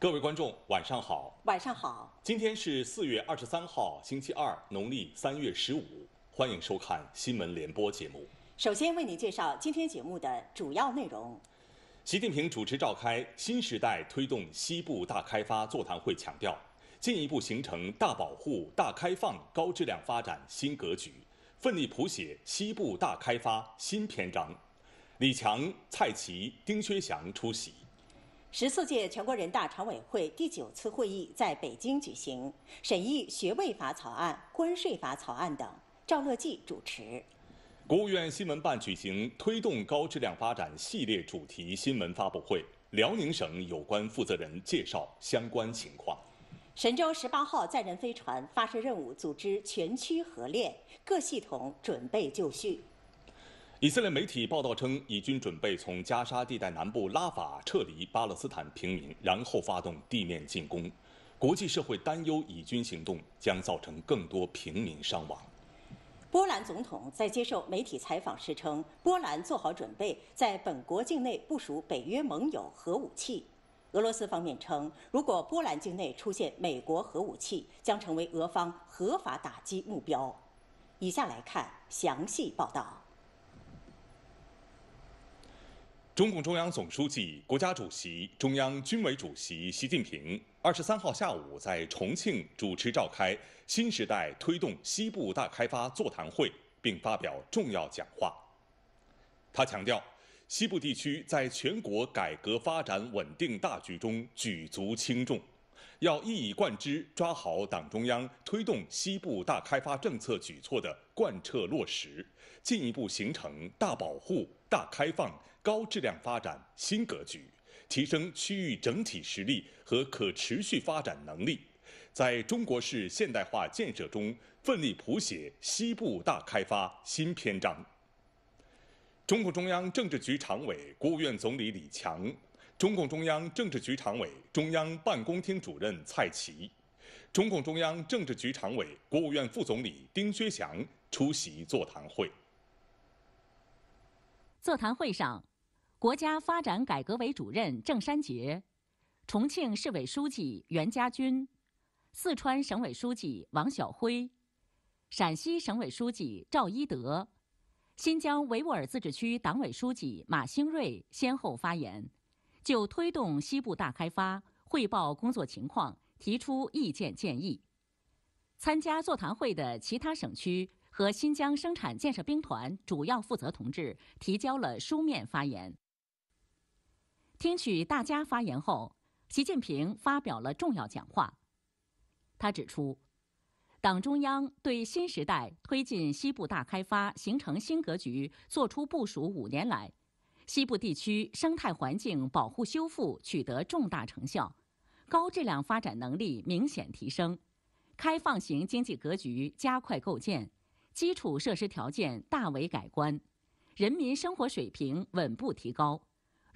各位观众，晚上好。晚上好。今天是四月二十三号，星期二，农历三月十五。欢迎收看《新闻联播》节目。首先为您介绍今天节目的主要内容。习近平主持召开新时代推动西部大开发座谈会，强调进一步形成大保护、大开放、高质量发展新格局，奋力谱写西部大开发新篇章。李强、蔡奇、丁薛祥出席。十四届全国人大常委会第九次会议在北京举行，审议学位法草案、关税法草案等。赵乐际主持。国务院新闻办举行推动高质量发展系列主题新闻发布会，辽宁省有关负责人介绍相关情况。神舟十八号载人飞船发射任务组织全区合练，各系统准备就绪。以色列媒体报道称，以军准备从加沙地带南部拉法撤离巴勒斯坦平民，然后发动地面进攻。国际社会担忧以军行动将造成更多平民伤亡。波兰总统在接受媒体采访时称，波兰做好准备在本国境内部署北约盟友核武器。俄罗斯方面称，如果波兰境内出现美国核武器，将成为俄方合法打击目标。以下来看详细报道。中共中央总书记、国家主席、中央军委主席习近平二十三号下午在重庆主持召开新时代推动西部大开发座谈会，并发表重要讲话。他强调，西部地区在全国改革发展稳定大局中举足轻重，要一以贯之抓好党中央推动西部大开发政策举措的贯彻落实，进一步形成大保护、大开放。高质量发展新格局，提升区域整体实力和可持续发展能力，在中国式现代化建设中奋力谱写西部大开发新篇章。中共中央政治局常委、国务院总理李强，中共中央政治局常委、中央办公厅主任蔡奇，中共中央政治局常委、国务院副总理丁薛祥出席座谈会。座谈会上。国家发展改革委主任郑山杰、重庆市委书记袁家军、四川省委书记王晓辉、陕西省委书记赵一德、新疆维吾尔自治区党委书记马兴瑞先后发言，就推动西部大开发汇报工作情况，提出意见建议。参加座谈会的其他省区和新疆生产建设兵团主要负责同志提交了书面发言。听取大家发言后，习近平发表了重要讲话。他指出，党中央对新时代推进西部大开发形成新格局作出部署五年来，西部地区生态环境保护修复取得重大成效，高质量发展能力明显提升，开放型经济格局加快构建，基础设施条件大为改观，人民生活水平稳步提高。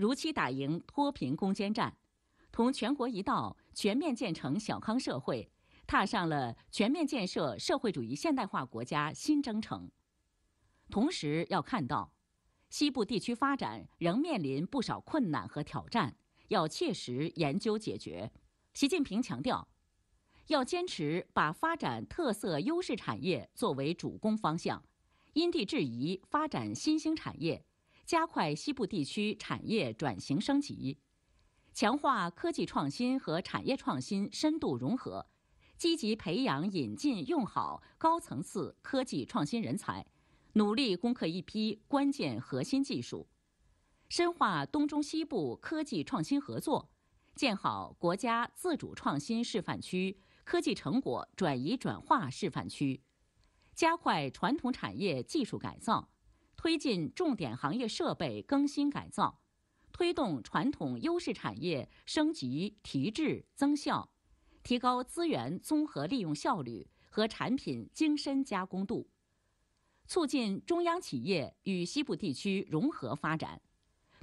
如期打赢脱贫攻坚战，同全国一道全面建成小康社会，踏上了全面建设社会主义现代化国家新征程。同时要看到，西部地区发展仍面临不少困难和挑战，要切实研究解决。习近平强调，要坚持把发展特色优势产业作为主攻方向，因地制宜发展新兴产业。加快西部地区产业转型升级，强化科技创新和产业创新深度融合，积极培养引进用好高层次科技创新人才，努力攻克一批关键核心技术，深化东中西部科技创新合作，建好国家自主创新示范区、科技成果转移转化示范区，加快传统产业技术改造。推进重点行业设备更新改造，推动传统优势产业升级提质增效，提高资源综合利用效率和产品精深加工度，促进中央企业与西部地区融合发展，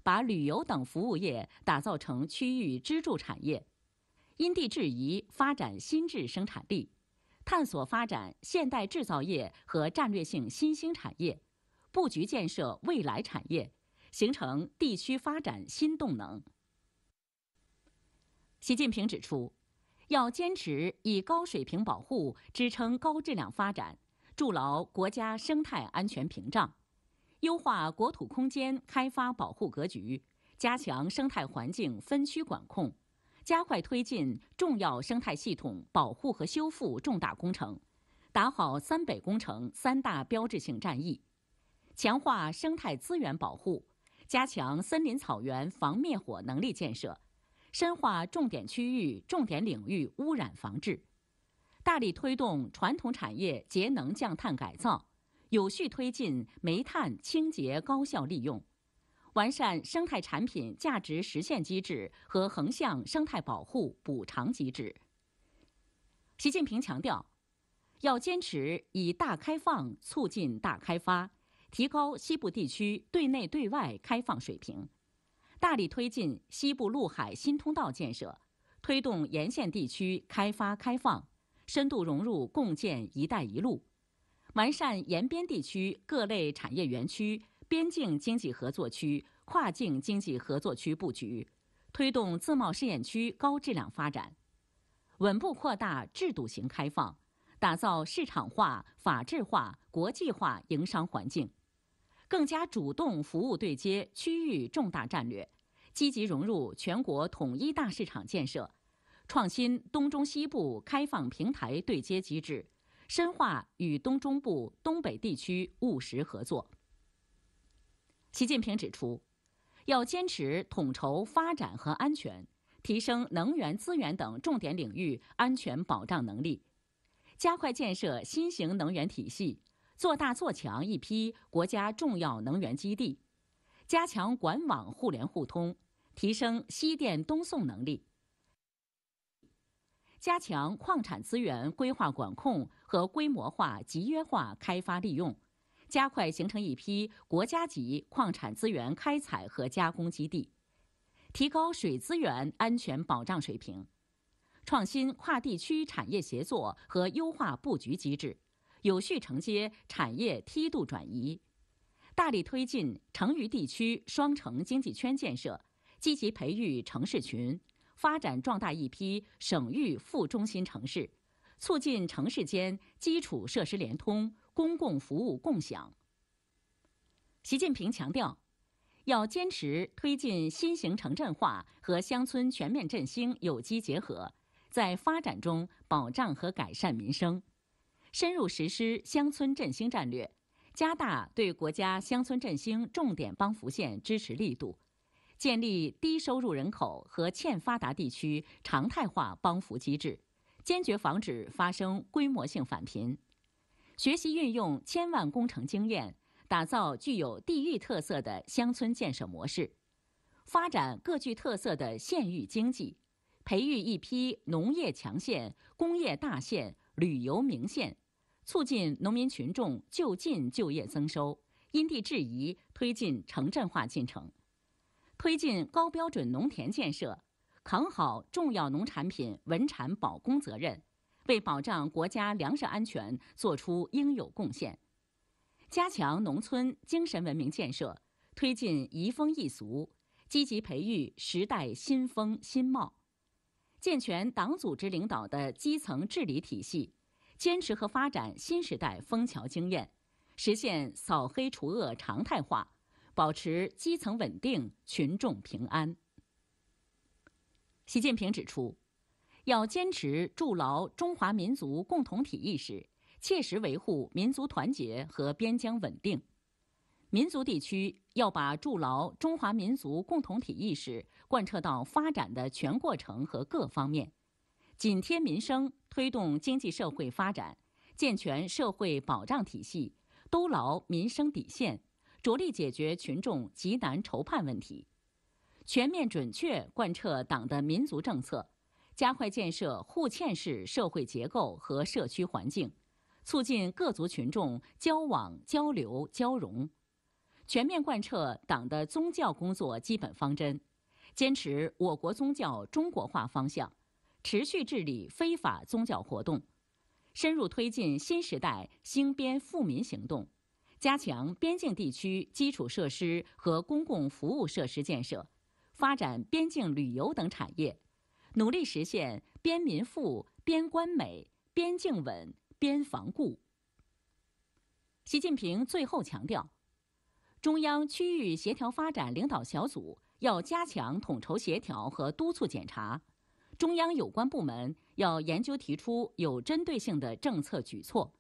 把旅游等服务业打造成区域支柱产业，因地制宜发展新质生产力，探索发展现代制造业和战略性新兴产业。布局建设未来产业，形成地区发展新动能。习近平指出，要坚持以高水平保护支撑高质量发展，筑牢国家生态安全屏障，优化国土空间开发保护格局，加强生态环境分区管控，加快推进重要生态系统保护和修复重大工程，打好三北工程三大标志性战役。强化生态资源保护，加强森林草原防灭火能力建设，深化重点区域重点领域污染防治，大力推动传统产业节能降碳改造，有序推进煤炭清洁高效利用，完善生态产品价值实现机制和横向生态保护补偿机制。习近平强调，要坚持以大开放促进大开发。提高西部地区对内对外开放水平，大力推进西部陆海新通道建设，推动沿线地区开发开放，深度融入共建“一带一路”，完善沿边地区各类产业园区、边境经济合作区、跨境经济合作区布局，推动自贸试验区高质量发展，稳步扩大制度型开放，打造市场化、法治化、国际化营商环境。更加主动服务对接区域重大战略，积极融入全国统一大市场建设，创新东中西部开放平台对接机制，深化与东中部、东北地区务实合作。习近平指出，要坚持统筹发展和安全，提升能源资源等重点领域安全保障能力，加快建设新型能源体系。做大做强一批国家重要能源基地，加强管网互联互通，提升西电东送能力。加强矿产资源规划管控和规模化集约化开发利用，加快形成一批国家级矿产资源开采和加工基地，提高水资源安全保障水平，创新跨地区产业协作和优化布局机制。有序承接产业梯度转移，大力推进成渝地区双城经济圈建设，积极培育城市群，发展壮大一批省域副中心城市，促进城市间基础设施联通、公共服务共享。习近平强调，要坚持推进新型城镇化和乡村全面振兴有机结合，在发展中保障和改善民生。深入实施乡村振兴战略，加大对国家乡村振兴重点帮扶县支持力度，建立低收入人口和欠发达地区常态化帮扶机制，坚决防止发生规模性返贫。学习运用千万工程经验，打造具有地域特色的乡村建设模式，发展各具特色的县域经济，培育一批农业强县、工业大县、旅游名县。促进农民群众就近就业增收，因地制宜推进城镇化进程，推进高标准农田建设，扛好重要农产品稳产保供责任，为保障国家粮食安全作出应有贡献。加强农村精神文明建设，推进移风易俗，积极培育时代新风新貌，健全党组织领导的基层治理体系。坚持和发展新时代枫桥经验，实现扫黑除恶常态化，保持基层稳定、群众平安。习近平指出，要坚持筑牢中华民族共同体意识，切实维护民族团结和边疆稳定。民族地区要把筑牢中华民族共同体意识贯彻到发展的全过程和各方面。紧贴民生，推动经济社会发展，健全社会保障体系，兜牢民生底线，着力解决群众急难愁盼问题，全面准确贯彻党的民族政策，加快建设互嵌式社会结构和社区环境，促进各族群众交往交流交融，全面贯彻党的宗教工作基本方针，坚持我国宗教中国化方向。持续治理非法宗教活动，深入推进新时代兴边富民行动，加强边境地区基础设施和公共服务设施建设，发展边境旅游等产业，努力实现边民富、边关美、边境稳、边防固。习近平最后强调，中央区域协调发展领导小组要加强统筹协调和督促检查。中央有关部门要研究提出有针对性的政策举措，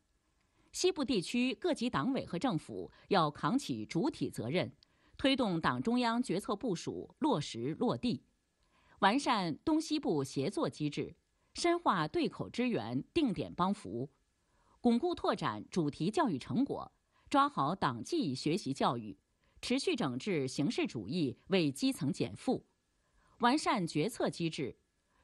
西部地区各级党委和政府要扛起主体责任，推动党中央决策部署落实落地，完善东西部协作机制，深化对口支援定点帮扶，巩固拓展主题教育成果，抓好党纪学习教育，持续整治形式主义为基层减负，完善决策机制。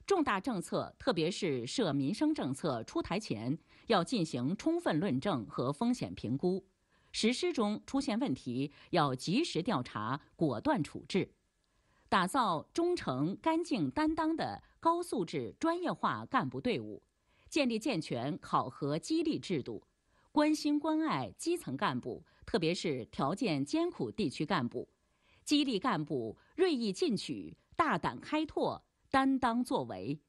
重大政策，特别是涉民生政策出台前，要进行充分论证和风险评估；实施中出现问题，要及时调查，果断处置。打造忠诚、干净、担当的高素质专业化干部队伍，建立健全考核激励制度，关心关爱基层干部，特别是条件艰苦地区干部，激励干部锐意进取、大胆开拓。担当作为。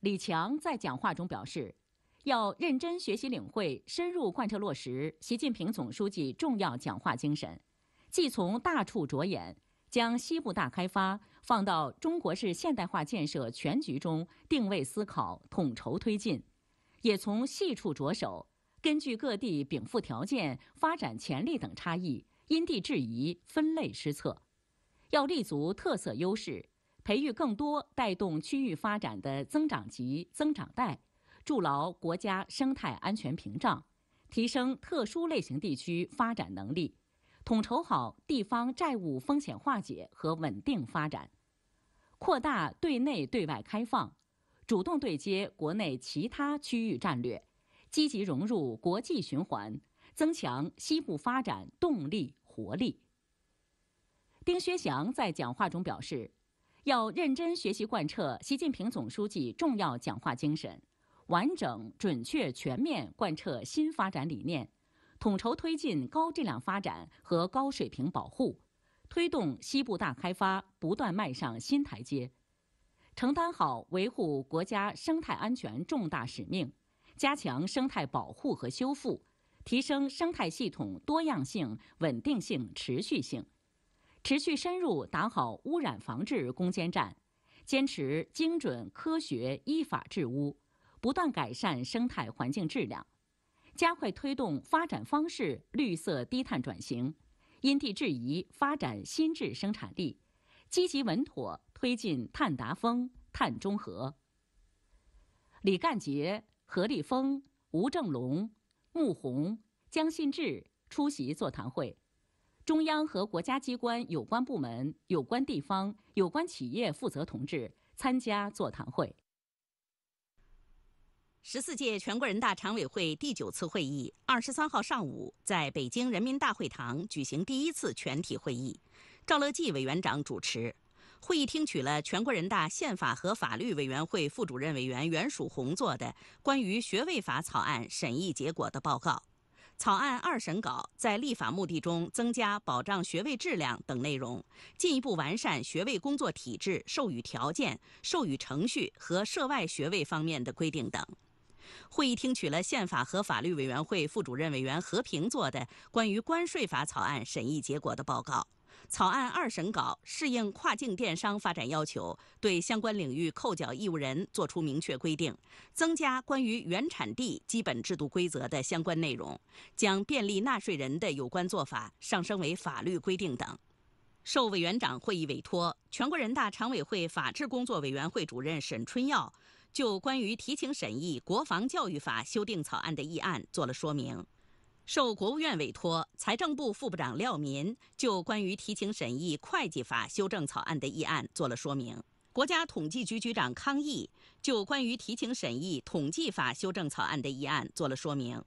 李强在讲话中表示，要认真学习领会、深入贯彻落实习近平总书记重要讲话精神，既从大处着眼，将西部大开发放到中国式现代化建设全局中定位思考、统筹推进，也从细处着手，根据各地禀赋条件、发展潜力等差异，因地制宜、分类施策，要立足特色优势。培育更多带动区域发展的增长级、增长带，筑牢国家生态安全屏障，提升特殊类型地区发展能力，统筹好地方债务风险化解和稳定发展，扩大对内对外开放，主动对接国内其他区域战略，积极融入国际循环，增强西部发展动力活力。丁薛祥在讲话中表示。要认真学习贯彻习近平总书记重要讲话精神，完整、准确、全面贯彻新发展理念，统筹推进高质量发展和高水平保护，推动西部大开发不断迈上新台阶，承担好维护国家生态安全重大使命，加强生态保护和修复，提升生态系统多样性、稳定性、持续性。持续深入打好污染防治攻坚战，坚持精准科学依法治污，不断改善生态环境质量，加快推动发展方式绿色低碳转型，因地制宜发展新质生产力，积极稳妥推进碳达峰、碳中和。李干杰、何立峰、吴正龙、穆宏、江新志出席座谈会。中央和国家机关有关部门、有关地方、有关企业负责同志参加座谈会。十四届全国人大常委会第九次会议二十三号上午在北京人民大会堂举行第一次全体会议，赵乐际委员长主持。会议听取了全国人大宪法和法律委员会副主任委员袁曙宏作的关于《学位法》草案审议结果的报告。草案二审稿在立法目的中增加保障学位质量等内容，进一步完善学位工作体制、授予条件、授予程序和涉外学位方面的规定等。会议听取了宪法和法律委员会副主任委员何平做的关于关税法草案审议结果的报告。草案二审稿适应跨境电商发展要求，对相关领域扣缴义务人作出明确规定，增加关于原产地基本制度规则的相关内容，将便利纳税人的有关做法上升为法律规定等。受委员长会议委托，全国人大常委会法制工作委员会主任沈春耀就关于提请审议国防教育法修订草案的议案作了说明。受国务院委托，财政部副部长廖民就关于提请审议《会计法》修正草案的议案作了说明。国家统计局局长康毅就关于提请审议《统计法》修正草案的议案作了说明。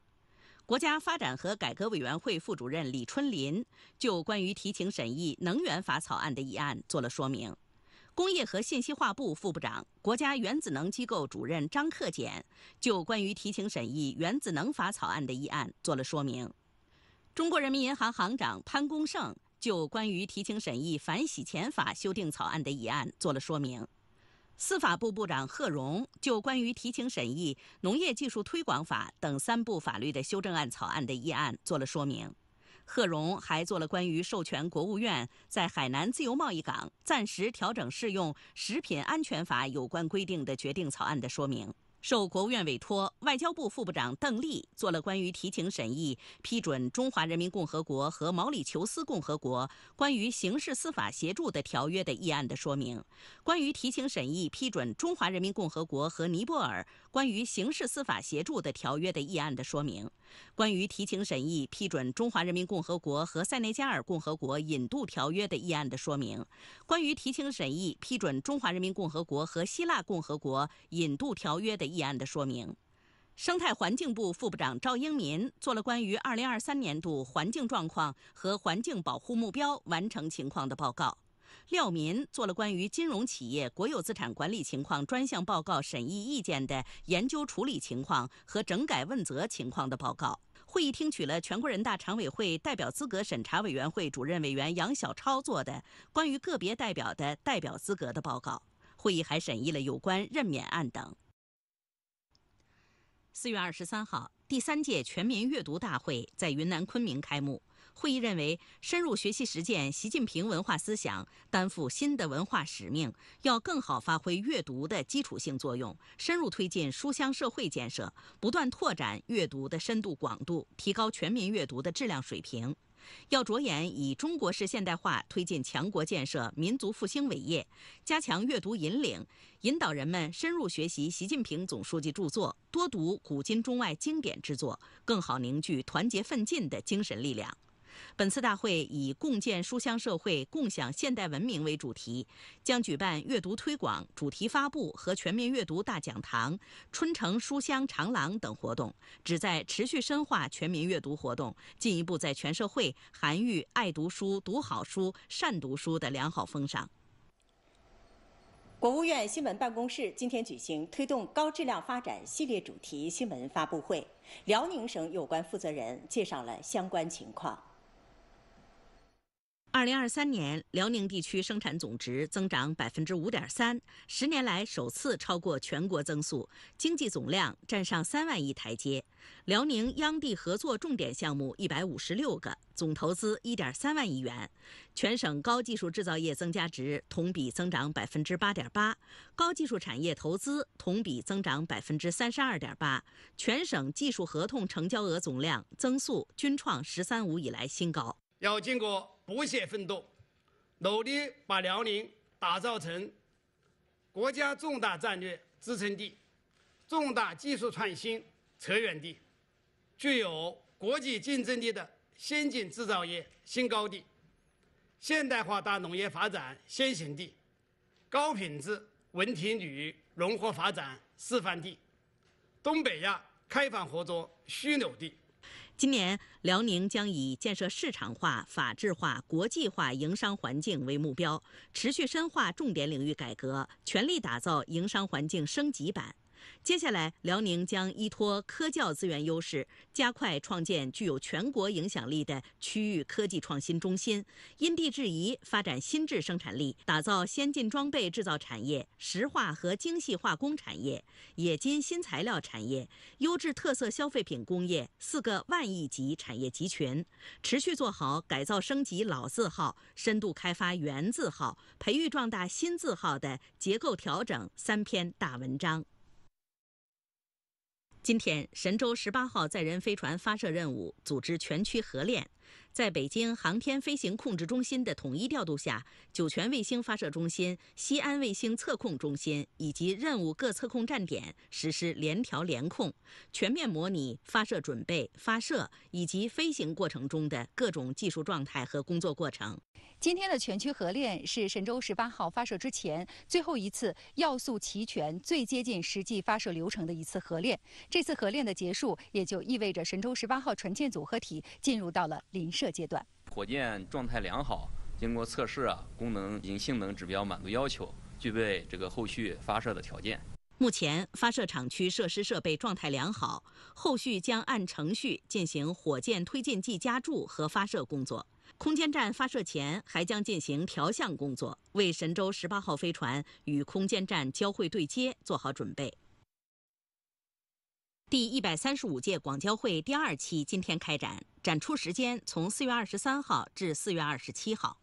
国家发展和改革委员会副主任李春林就关于提请审议《能源法》草案的议案作了说明。工业和信息化部副部长、国家原子能机构主任张克俭就关于提请审议《原子能法》草案的议案作了说明。中国人民银行行长潘功胜就关于提请审议《反洗钱法》修订草案的议案作了说明。司法部部长贺荣就关于提请审议《农业技术推广法》等三部法律的修正案草案的议案作了说明。贺荣还做了关于授权国务院在海南自由贸易港暂时调整适用《食品安全法》有关规定的决定草案的说明。受国务院委托，外交部副部长邓丽做了关于提请审议批准中华人民共和国和毛里求斯共和国关于刑事司法协助的条约的议案的说明，关于提请审议批准中华人民共和国和尼泊尔关于刑事司法协助的条约的议案的说明，关于提请审议批准中华人民共和国和塞内加尔共和国引渡条约的议案的说明，关于提请审议批准中华人民共和国和希腊共和国引渡条约的议。议案的说明，生态环境部副部长赵英民做了关于二零二三年度环境状况和环境保护目标完成情况的报告。廖民做了关于金融企业国有资产管理情况专项报告审议意见的研究处理情况和整改问责情况的报告。会议听取了全国人大常委会代表资格审查委员会主任委员杨晓超做的关于个别代表的代表资格的报告。会议还审议了有关任免案等。四月二十三号，第三届全民阅读大会在云南昆明开幕。会议认为，深入学习实践习近平文化思想，担负新的文化使命，要更好发挥阅读的基础性作用，深入推进书香社会建设，不断拓展阅读的深度广度，提高全民阅读的质量水平。要着眼以中国式现代化推进强国建设、民族复兴伟业，加强阅读引领，引导人们深入学习习近平总书记著作，多读古今中外经典之作，更好凝聚团结奋进的精神力量。本次大会以“共建书香社会，共享现代文明”为主题，将举办阅读推广、主题发布和全民阅读大讲堂、春城书香长廊等活动，旨在持续深化全民阅读活动，进一步在全社会涵育爱读书、读好书、善读书的良好风尚。国务院新闻办公室今天举行“推动高质量发展”系列主题新闻发布会，辽宁省有关负责人介绍了相关情况。二零二三年，辽宁地区生产总值增长百分之五点三，十年来首次超过全国增速，经济总量站上三万亿台阶。辽宁央地合作重点项目一百五十六个，总投资一点三万亿元。全省高技术制造业增加值同比增长百分之八点八，高技术产业投资同比增长百分之三十二点八，全省技术合同成交额总量增速均创“十三五”以来新高。要经过。不懈奋斗，努力把辽宁打造成国家重大战略支撑地、重大技术创新策源地、具有国际竞争力的先进制造业新高地、现代化大农业发展先行地、高品质文体旅融合发展示范地、东北亚开放合作枢纽地。今年，辽宁将以建设市场化、法治化、国际化营商环境为目标，持续深化重点领域改革，全力打造营商环境升级版。接下来，辽宁将依托科教资源优势，加快创建具有全国影响力的区域科技创新中心，因地制宜发展新质生产力，打造先进装备制造产业、石化和精细化工产业、冶金新材料产业、优质特色消费品工业四个万亿级产业集群，持续做好改造升级老字号、深度开发原字号、培育壮大新字号的结构调整三篇大文章。今天，神舟十八号载人飞船发射任务组织全区合练。在北京航天飞行控制中心的统一调度下，酒泉卫星发射中心、西安卫星测控中心以及任务各测控站点实施联调联控，全面模拟发射准备、发射以及飞行过程中的各种技术状态和工作过程。今天的全区合练是神舟十八号发射之前最后一次要素齐全、最接近实际发射流程的一次合练。这次合练的结束，也就意味着神舟十八号船舰组合体进入到了。临射阶段，火箭状态良好，经过测试啊，功能以及性能指标满足要求，具备这个后续发射的条件。目前发射厂区设施设备状态良好，后续将按程序进行火箭推进剂加注和发射工作。空间站发射前还将进行调相工作，为神舟十八号飞船与空间站交会对接做好准备。第一百三十五届广交会第二期今天开展，展出时间从四月二十三号至四月二十七号。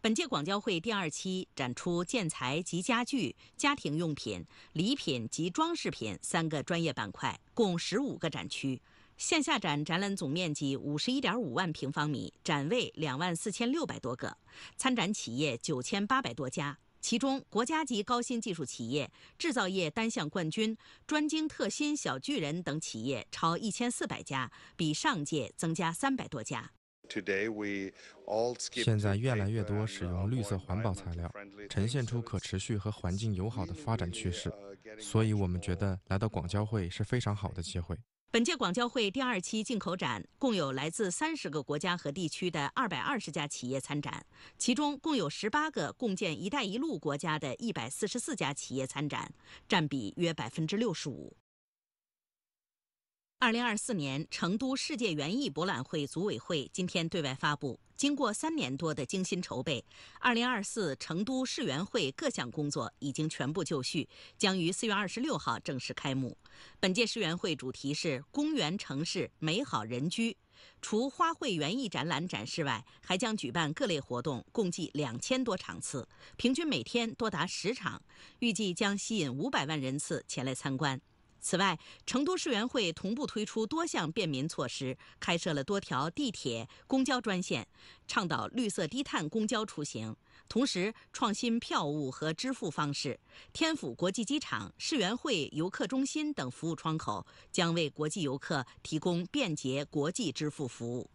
本届广交会第二期展出建材及家具、家庭用品、礼品及装饰品三个专业板块，共十五个展区。线下展展览总面积五十一点五万平方米，展位两万四千六百多个，参展企业九千八百多家。其中，国家级高新技术企业、制造业单项冠军、专精特新小巨人等企业超1400家，比上届增加300多家。现在越来越多使用绿色环保材料，呈现出可持续和环境友好的发展趋势，所以我们觉得来到广交会是非常好的机会。本届广交会第二期进口展共有来自三十个国家和地区的二百二十家企业参展，其中共有十八个共建“一带一路”国家的一百四十四家企业参展，占比约百分之六十五。二零二四年成都世界园艺博览会组委会今天对外发布，经过三年多的精心筹备，二零二四成都世园会各项工作已经全部就绪，将于四月二十六号正式开幕。本届世园会主题是“公园城市，美好人居”。除花卉园艺展览展示外，还将举办各类活动，共计两千多场次，平均每天多达十场，预计将吸引五百万人次前来参观。此外，成都市园会同步推出多项便民措施，开设了多条地铁、公交专线，倡导绿色低碳公交出行。同时，创新票务和支付方式。天府国际机场、世园会游客中心等服务窗口将为国际游客提供便捷国际支付服务。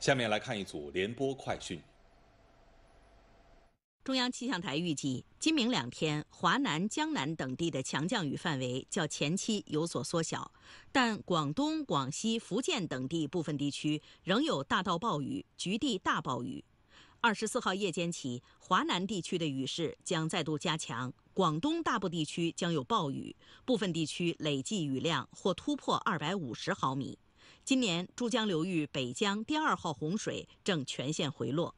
下面来看一组联播快讯。中央气象台预计，今明两天，华南、江南等地的强降雨范围较前期有所缩小，但广东、广西、福建等地部分地区仍有大到暴雨，局地大暴雨。二十四号夜间起，华南地区的雨势将再度加强，广东大部地区将有暴雨，部分地区累计雨量或突破二百五十毫米。今年珠江流域北江第二号洪水正全线回落。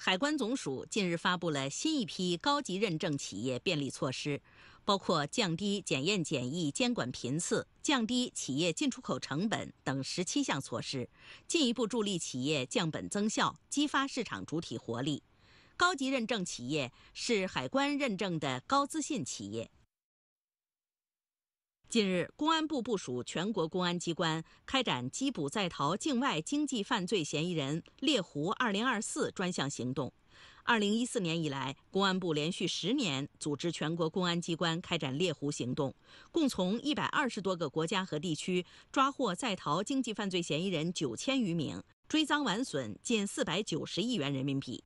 海关总署近日发布了新一批高级认证企业便利措施，包括降低检验检疫监管频次、降低企业进出口成本等十七项措施，进一步助力企业降本增效，激发市场主体活力。高级认证企业是海关认证的高资信企业。近日，公安部部署全国公安机关开展缉捕在逃境外经济犯罪嫌疑人“猎狐 2024” 专项行动。二零一四年以来，公安部连续十年组织全国公安机关开展猎狐行动，共从一百二十多个国家和地区抓获在逃经济犯罪嫌疑人九千余名，追赃挽损近四百九十亿元人民币。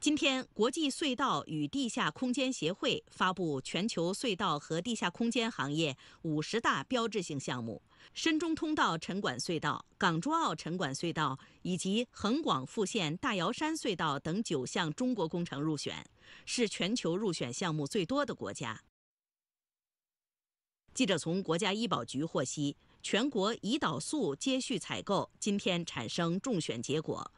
今天，国际隧道与地下空间协会发布全球隧道和地下空间行业五十大标志性项目，深中通道沉管隧道、港珠澳沉管隧道以及横广复线大瑶山隧道等九项中国工程入选，是全球入选项目最多的国家。记者从国家医保局获悉，全国胰岛素接续采购今天产生中选结果。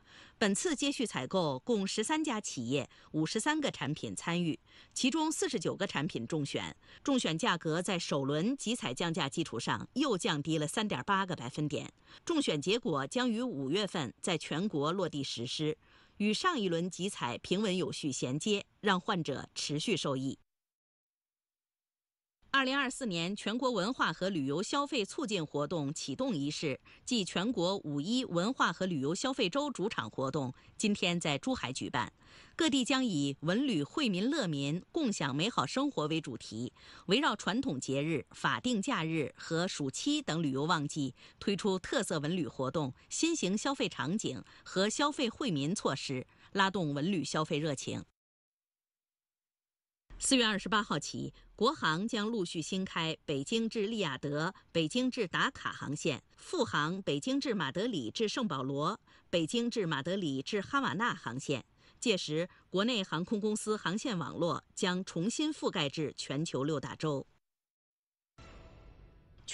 本次接续采购共十三家企业五十三个产品参与，其中四十九个产品中选，中选价格在首轮集采降价基础上又降低了三点八个百分点。中选结果将于五月份在全国落地实施，与上一轮集采平稳有序衔接，让患者持续受益。二零二四年全国文化和旅游消费促进活动启动仪式暨全国五一文化和旅游消费周主场活动今天在珠海举办。各地将以“文旅惠民乐民，共享美好生活”为主题，围绕传统节日、法定假日和暑期等旅游旺季，推出特色文旅活动、新型消费场景和消费惠民措施，拉动文旅消费热情。四月二十八号起，国航将陆续新开北京至利亚德、北京至达卡航线；复航北京至马德里至圣保罗、北京至马德里至哈瓦那航线。届时，国内航空公司航线网络将重新覆盖至全球六大洲。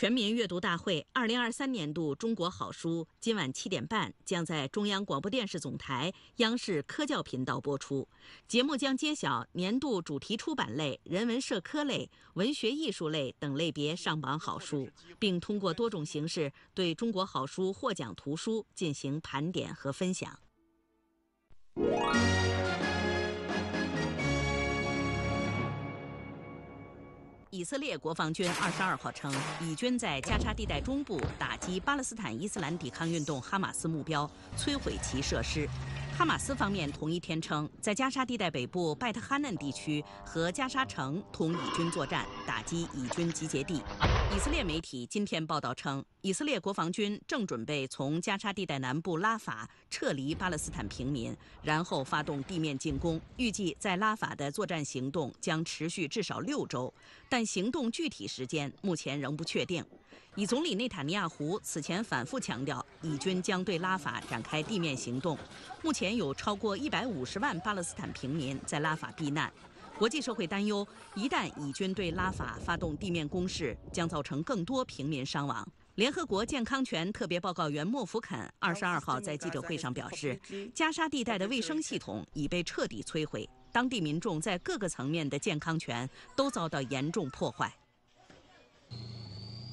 全民阅读大会二零二三年度中国好书今晚七点半将在中央广播电视总台央视科教频道播出。节目将揭晓年度主题出版类、人文社科类、文学艺术类等类别上榜好书，并通过多种形式对中国好书获奖图书进行盘点和分享。以色列国防军二十二号称，以军在加沙地带中部打击巴勒斯坦伊斯兰抵抗运动哈马斯目标，摧毁其设施。哈马斯方面同一天称，在加沙地带北部拜特哈嫩地区和加沙城同以军作战，打击以军集结地。以色列媒体今天报道称，以色列国防军正准备从加沙地带南部拉法撤离巴勒斯坦平民，然后发动地面进攻。预计在拉法的作战行动将持续至少六周，但行动具体时间目前仍不确定。以总理内塔尼亚胡此前反复强调，以军将对拉法展开地面行动。目前。现有超过一百五十万巴勒斯坦平民在拉法避难，国际社会担忧，一旦以军对拉法发动地面攻势，将造成更多平民伤亡。联合国健康权特别报告员莫福肯二十二号在记者会上表示，加沙地带的卫生系统已被彻底摧毁，当地民众在各个层面的健康权都遭到严重破坏。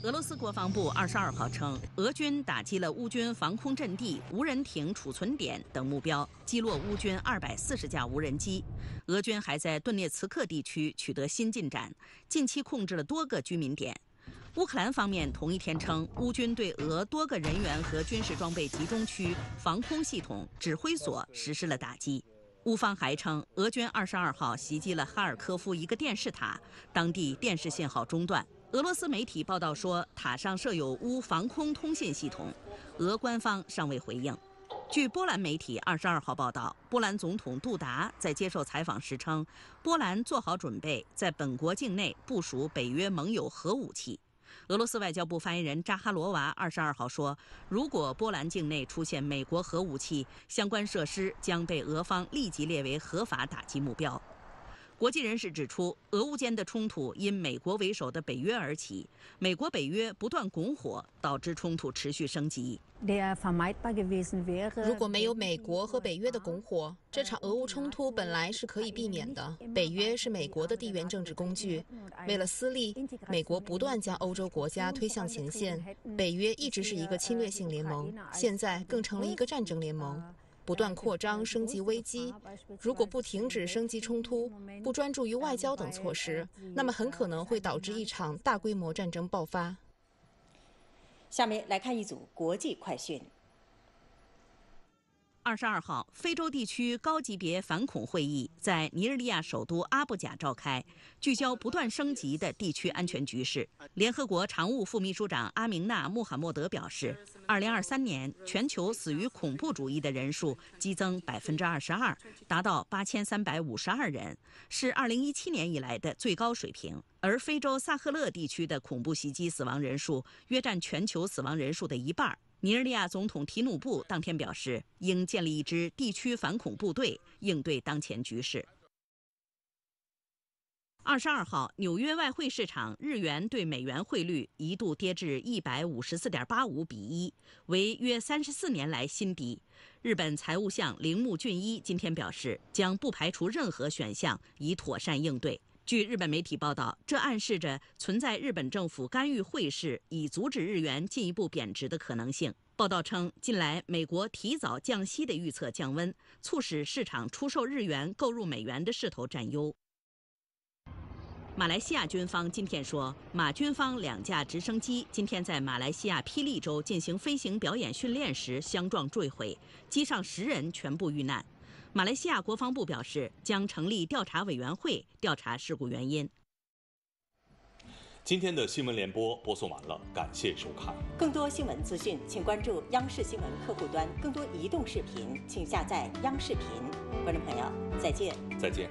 俄罗斯国防部二十二号称，俄军打击了乌军防空阵地、无人艇储存点等目标，击落乌军二百四十架无人机。俄军还在顿涅茨克地区取得新进展，近期控制了多个居民点。乌克兰方面同一天称，乌军对俄多个人员和军事装备集中区、防空系统指挥所实施了打击。乌方还称，俄军二十二号袭击了哈尔科夫一个电视塔，当地电视信号中断。俄罗斯媒体报道说，塔上设有乌防空通信系统，俄官方尚未回应。据波兰媒体二十二号报道，波兰总统杜达在接受采访时称，波兰做好准备在本国境内部署北约盟友核武器。俄罗斯外交部发言人扎哈罗娃二十二号说，如果波兰境内出现美国核武器相关设施，将被俄方立即列为合法打击目标。国际人士指出，俄乌间的冲突因美国为首的北约而起，美国北约不断拱火，导致冲突持续升级。如果没有美国和北约的拱火，这场俄乌冲突本来是可以避免的。北约是美国的地缘政治工具，为了私利，美国不断将欧洲国家推向前线。北约一直是一个侵略性联盟，现在更成了一个战争联盟。不断扩张、升级危机，如果不停止升级冲突、不专注于外交等措施，那么很可能会导致一场大规模战争爆发。下面来看一组国际快讯。二十二号，非洲地区高级别反恐会议在尼日利亚首都阿布贾召开，聚焦不断升级的地区安全局势。联合国常务副秘书长阿明娜·穆罕默德表示，二零二三年全球死于恐怖主义的人数激增百分之二十二，达到八千三百五十二人，是二零一七年以来的最高水平。而非洲萨赫勒地区的恐怖袭击死亡人数约占全球死亡人数的一半。尼日利亚总统提努布当天表示，应建立一支地区反恐部队应对当前局势。二十二号，纽约外汇市场日元对美元汇率一度跌至一百五十四点八五比一，为约三十四年来新低。日本财务相铃木俊一今天表示，将不排除任何选项以妥善应对。据日本媒体报道，这暗示着存在日本政府干预汇市以阻止日元进一步贬值的可能性。报道称，近来美国提早降息的预测降温，促使市场出售日元、购入美元的势头占优。马来西亚军方今天说，马军方两架直升机今天在马来西亚霹雳州进行飞行表演训练时相撞坠毁，机上十人全部遇难。马来西亚国防部表示，将成立调查委员会调查事故原因。今天的新闻联播播送完了，感谢收看。更多新闻资讯，请关注央视新闻客户端。更多移动视频，请下载央视频。观众朋友，再见。再见。